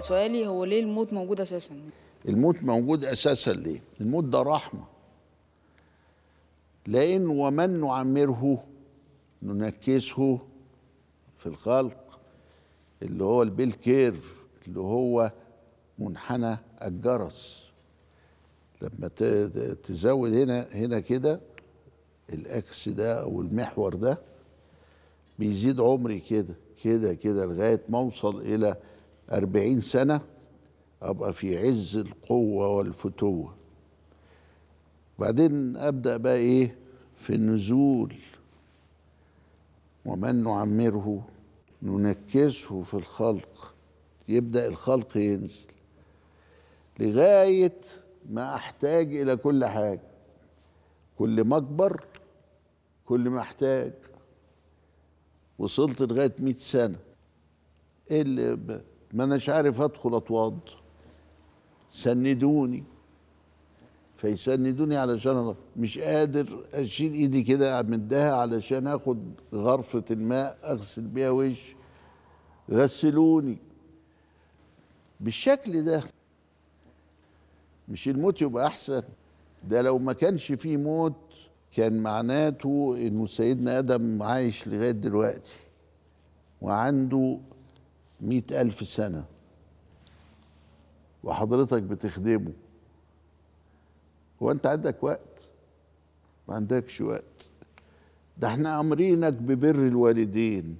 سؤالي هو ليه الموت موجود اساسا الموت موجود اساسا ليه الموت ده رحمه لان ومن نعمره ننكسه في الخلق اللي هو البيل كيرف اللي هو منحنى الجرس لما تزود هنا هنا كده الاكس ده او المحور ده بيزيد عمري كده كده كده لغايه ما اوصل الى 40 سنة أبقى في عز القوة والفتوة بعدين أبدأ بقى إيه في النزول ومن نعمره ننكسه في الخلق يبدأ الخلق ينزل لغاية ما أحتاج إلى كل حاجة كل ما أكبر كل ما أحتاج وصلت لغاية مئة سنة إيه اللي ما اناش عارف ادخل اتواض سندوني فيسندوني علشان مش قادر اشيل ايدي كده امدها علشان اخد غرفه الماء اغسل بيها وشي غسلوني بالشكل ده مش الموت يبقى احسن ده لو ما كانش فيه موت كان معناته انه سيدنا ادم عايش لغايه دلوقتي وعنده مئة ألف سنة وحضرتك بتخدمه هو أنت عندك وقت ما عندكش وقت ده احنا أمرينك ببر الوالدين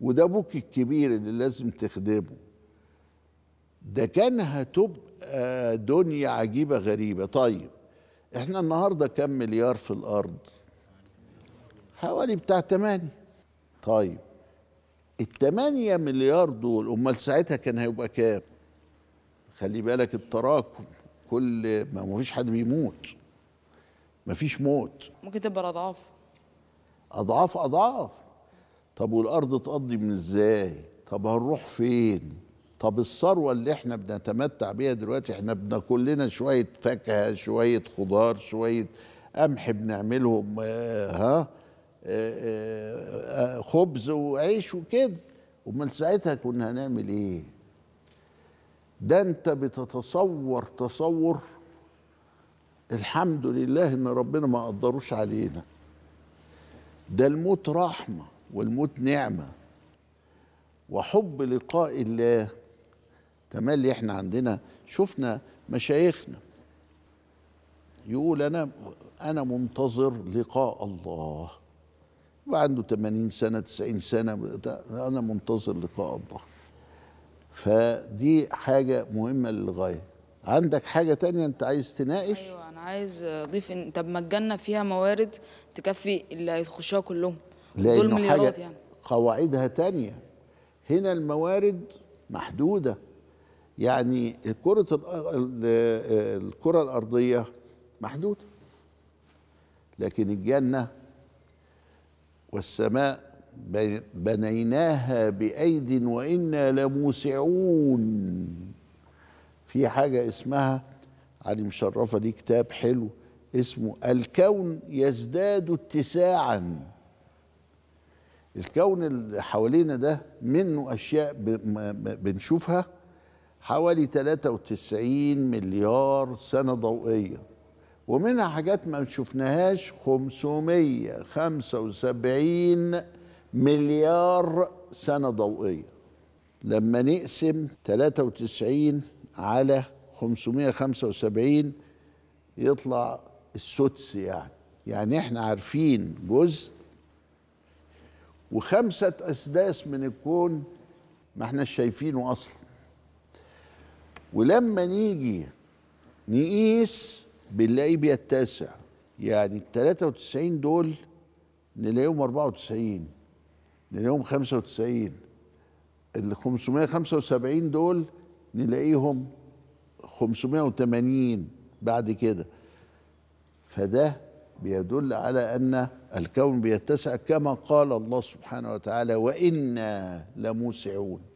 وده أبوك الكبير اللي لازم تخدمه ده كان هتبقى دنيا عجيبة غريبة طيب احنا النهاردة كم مليار في الأرض حوالي بتاع 8 طيب ال 8 مليار دول امال ساعتها كان هيبقى كام؟ خلي بالك التراكم كل ما فيش حد بيموت ما فيش موت ممكن تبقى الأضعاف اضعاف اضعاف طب والارض تقضي من ازاي؟ طب هنروح فين؟ طب الثروه اللي احنا بنتمتع بيها دلوقتي احنا بناكل لنا شويه فاكهه شويه خضار شويه قمح بنعملهم آه ها خبز وعيش وكده امال ساعتها كنا هنعمل ايه ده انت بتتصور تصور الحمد لله ان ربنا ما قدروش علينا ده الموت رحمه والموت نعمه وحب لقاء الله تملي احنا عندنا شفنا مشايخنا يقول انا انا منتظر لقاء الله وعنده 80 سنه 90 سنه انا منتظر لقاء الله فدي حاجه مهمه للغايه عندك حاجه تانية انت عايز تناقش ايوه انا عايز اضيف ان طب ما الجنه فيها موارد تكفي اللي هيخشوها كلهم دول مليارات يعني قواعدها تانية هنا الموارد محدوده يعني كره الكره الارضيه محدوده لكن الجنه والسماء بنيناها بأيد وإنا لموسعون في حاجة اسمها علي مشرفة دي كتاب حلو اسمه الكون يزداد اتساعا الكون اللي حوالينا ده منه أشياء بنشوفها حوالي 93 مليار سنة ضوئية ومنها حاجات ما شفناهاش 575 مليار سنة ضوئية لما نقسم 93 على 575 يطلع السدس يعني يعني احنا عارفين جزء وخمسة أسداس من الكون ما احناش شايفينه أصلا ولما نيجي نقيس بنلاقيه بيتسع يعني ال 93 دول نلاقيهم 94 نلاقيهم 95 ال 575 دول نلاقيهم 580 بعد كده فده بيدل على ان الكون بيتسع كما قال الله سبحانه وتعالى وانا لموسعون